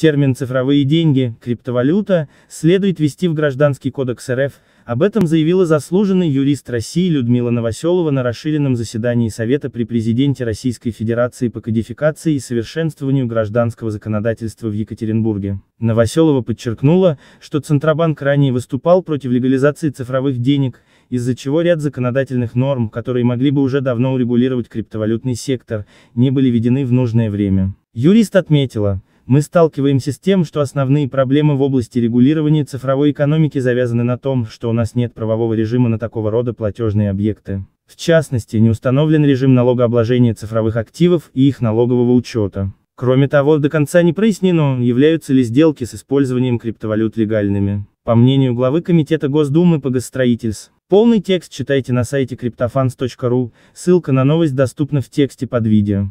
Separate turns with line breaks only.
Термин «цифровые деньги», «криптовалюта» следует ввести в Гражданский кодекс РФ, об этом заявила заслуженный юрист России Людмила Новоселова на расширенном заседании Совета при президенте Российской Федерации по кодификации и совершенствованию гражданского законодательства в Екатеринбурге. Новоселова подчеркнула, что Центробанк ранее выступал против легализации цифровых денег, из-за чего ряд законодательных норм, которые могли бы уже давно урегулировать криптовалютный сектор, не были введены в нужное время. Юрист отметила, мы сталкиваемся с тем, что основные проблемы в области регулирования цифровой экономики завязаны на том, что у нас нет правового режима на такого рода платежные объекты. В частности, не установлен режим налогообложения цифровых активов и их налогового учета. Кроме того, до конца не прояснено, являются ли сделки с использованием криптовалют легальными. По мнению главы Комитета Госдумы по госстроительству, полный текст читайте на сайте cryptofans.ru, ссылка на новость
доступна в тексте под видео.